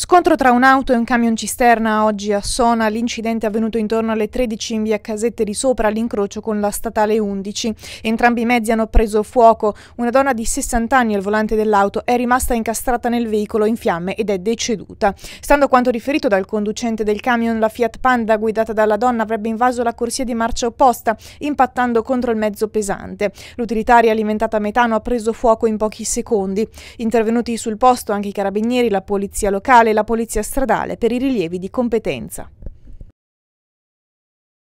Scontro tra un'auto e un camion cisterna oggi a Sona, l'incidente è avvenuto intorno alle 13 in via Casette di Sopra all'incrocio con la statale 11. Entrambi i mezzi hanno preso fuoco, una donna di 60 anni al volante dell'auto è rimasta incastrata nel veicolo in fiamme ed è deceduta. Stando a quanto riferito dal conducente del camion, la Fiat Panda guidata dalla donna avrebbe invaso la corsia di marcia opposta, impattando contro il mezzo pesante. L'utilitaria alimentata a metano ha preso fuoco in pochi secondi. Intervenuti sul posto anche i carabinieri, la polizia locale, la polizia stradale per i rilievi di competenza.